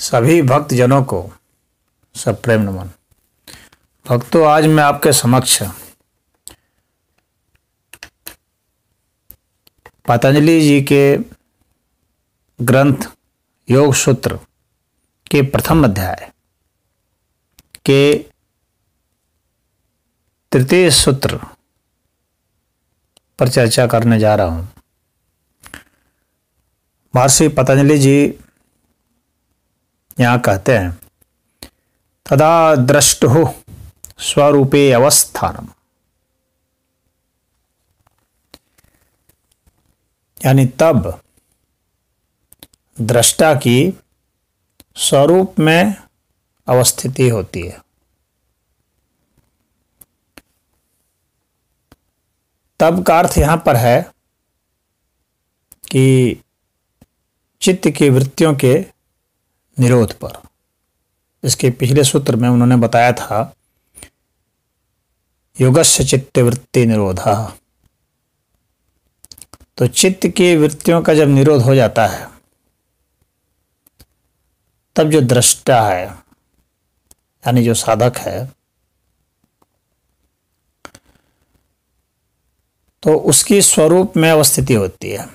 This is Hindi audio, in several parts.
सभी जनों को सब प्रेम नमन भक्तों आज मैं आपके समक्ष पतंजलि जी के ग्रंथ योग सूत्र के प्रथम अध्याय के तृतीय सूत्र पर चर्चा करने जा रहा हूं महर्षि पतंजलि जी यहाँ कहते हैं तदा हो स्वरूपे अवस्थान यानी तब दृष्टा की स्वरूप में अवस्थिति होती है तब का अर्थ यहां पर है कि चित्त की वृत्तियों के निरोध पर इसके पिछले सूत्र में उन्होंने बताया था योगस्य चित्त वृत्ति निरोधा तो चित्त की वृत्तियों का जब निरोध हो जाता है तब जो दृष्टा है यानी जो साधक है तो उसकी स्वरूप में अवस्थिति होती है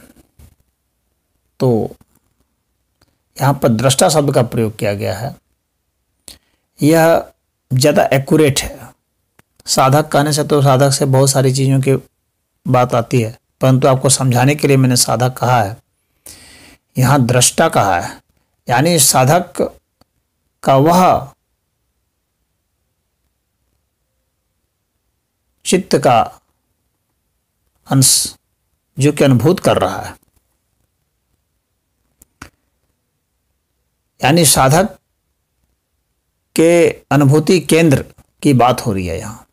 तो यहाँ पर दृष्टा शब्द का प्रयोग किया गया है यह ज़्यादा एक्यूरेट है साधक कहने से तो साधक से बहुत सारी चीज़ों की बात आती है परंतु आपको समझाने के लिए मैंने साधक कहा है यहाँ दृष्टा कहा है यानी साधक का वह चित्त का अंश जो कि अनुभूत कर रहा है यानी साधक के अनुभूति केंद्र की बात हो रही है यहाँ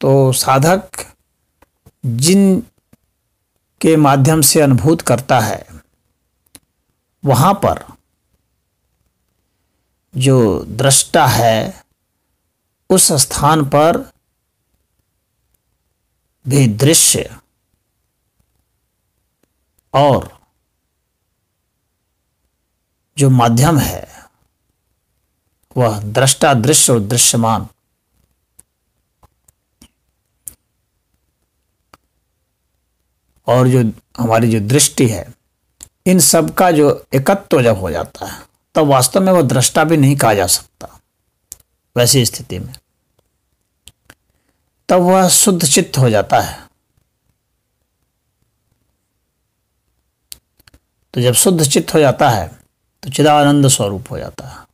तो साधक जिन के माध्यम से अनुभूत करता है वहां पर जो दृष्टा है उस स्थान पर भी दृश्य और जो माध्यम है वह दृष्टा दृश्य और दृश्यमान और जो हमारी जो दृष्टि है इन सब का जो एकत्व जब हो जाता है तब वास्तव में वह दृष्टा भी नहीं कहा जा सकता वैसी स्थिति में तब वह शुद्ध चित्त हो जाता है तो जब शुद्ध चित्त हो जाता है तो चिदानंद स्वरूप हो जाता है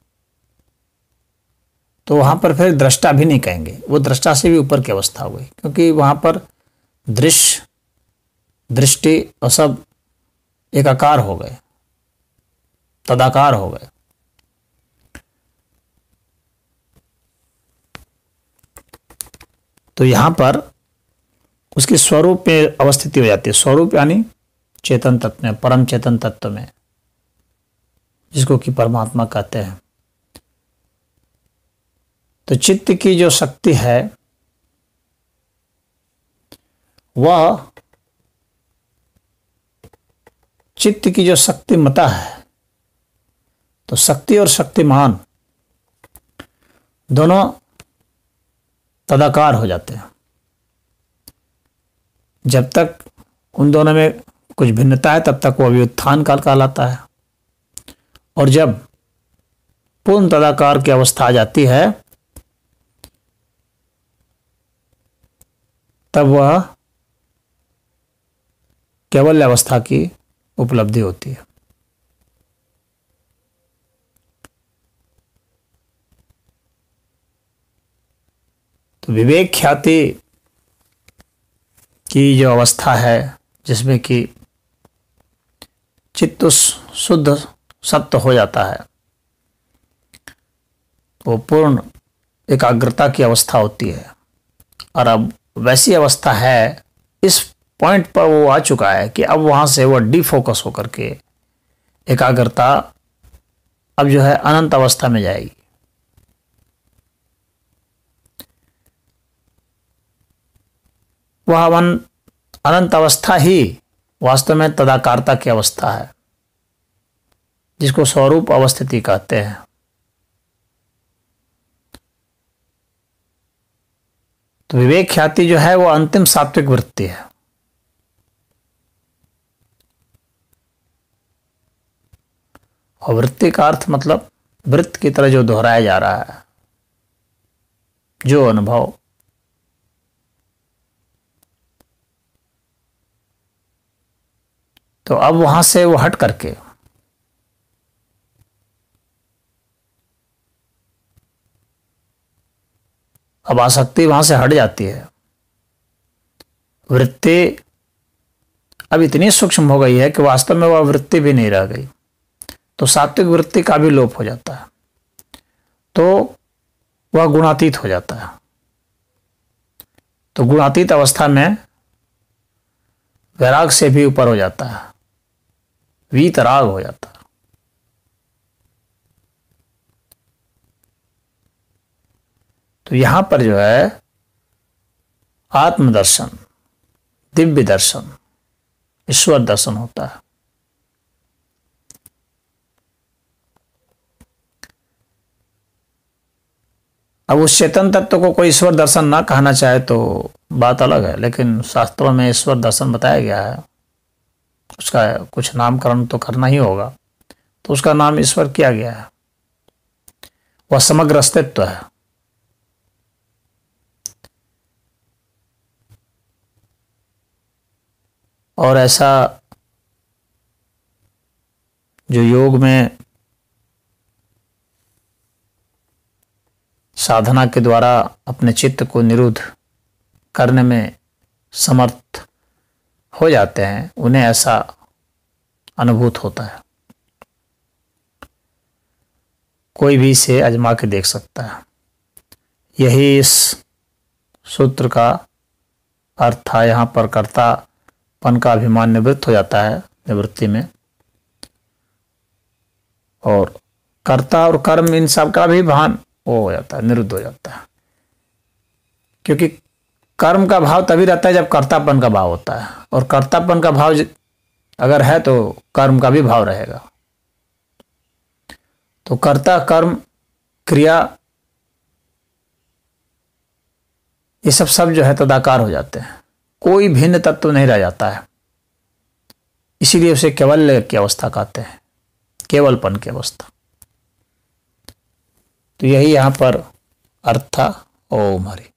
तो वहां पर फिर दृष्टा भी नहीं कहेंगे वो दृष्टा से भी ऊपर की अवस्था हो गई क्योंकि वहां पर दृश्य दृष्टि और सब एकाकार हो गए तदाकार हो गए तो यहां पर उसके स्वरूप में अवस्थिति हो जाती है स्वरूप यानी चेतन तत्व में परम चेतन तत्व में जिसको कि परमात्मा कहते हैं तो चित्त की जो शक्ति है वह चित्त की जो शक्ति मता है तो शक्ति और शक्तिमान दोनों तदाकार हो जाते हैं जब तक उन दोनों में कुछ भिन्नता है तब तक वो अभ्युत्थान काल कहलाता है और जब पूर्ण तदाकार की अवस्था आ जाती है तब वह केवल अवस्था की उपलब्धि होती है तो विवेक ख्याति की जो अवस्था है जिसमें कि चित्त शुद्ध सत्य हो जाता है वो पूर्ण एकाग्रता की अवस्था होती है और अब वैसी अवस्था है इस पॉइंट पर वो आ चुका है कि अब वहां से वह डिफोकस होकर के एकाग्रता अब जो है अनंत अवस्था में जाएगी वह अनंत अवस्था ही वास्तव में तदाकारता की अवस्था है जिसको स्वरूप अवस्थिति कहते हैं तो विवेक ख्याति जो है वो अंतिम सात्विक वृत्ति है और वृत्ति का अर्थ मतलब वृत्त की तरह जो दोहराया जा रहा है जो अनुभव तो अब वहां से वो हट करके अब आसक्ति वहां से हट जाती है वृत्ति अब इतनी सूक्ष्म हो गई है कि वास्तव में वह वृत्ति भी नहीं रह गई तो सात्विक वृत्ति का भी लोप हो जाता है तो वह गुणातीत हो जाता है तो गुणातीत अवस्था में वैराग से भी ऊपर हो जाता है वीतराग हो जाता है तो यहां पर जो है आत्मदर्शन दिव्य दर्शन ईश्वर दर्शन होता है अब उस चेतन तत्व को कोई ईश्वर दर्शन ना कहना चाहे तो बात अलग है लेकिन शास्त्रों में ईश्वर दर्शन बताया गया है उसका कुछ नामकरण तो करना ही होगा तो उसका नाम ईश्वर किया गया है वह समग्र अस्तित्व है और ऐसा जो योग में साधना के द्वारा अपने चित्त को निरुद्ध करने में समर्थ हो जाते हैं उन्हें ऐसा अनुभूत होता है कोई भी इसे अजमा के देख सकता है यही इस सूत्र का अर्थ था यहाँ पर कर्तापन का अभिमान निवृत्त हो जाता है निवृत्ति में और कर्ता और कर्म इन सब का भी भान वो हो जाता है निरुद्ध हो जाता है क्योंकि कर्म का भाव तभी रहता है जब कर्तापन का भाव होता है और कर्तापन का भाव अगर है तो कर्म का भी भाव रहेगा तो कर्ता कर्म क्रिया ये सब सब जो है तदाकार हो जाते हैं कोई भिन्न तत्व नहीं रह जाता है इसीलिए उसे केवल की अवस्था कहते हैं केवलपन की अवस्था तो यही यहाँ पर अर्थ था ओम हरि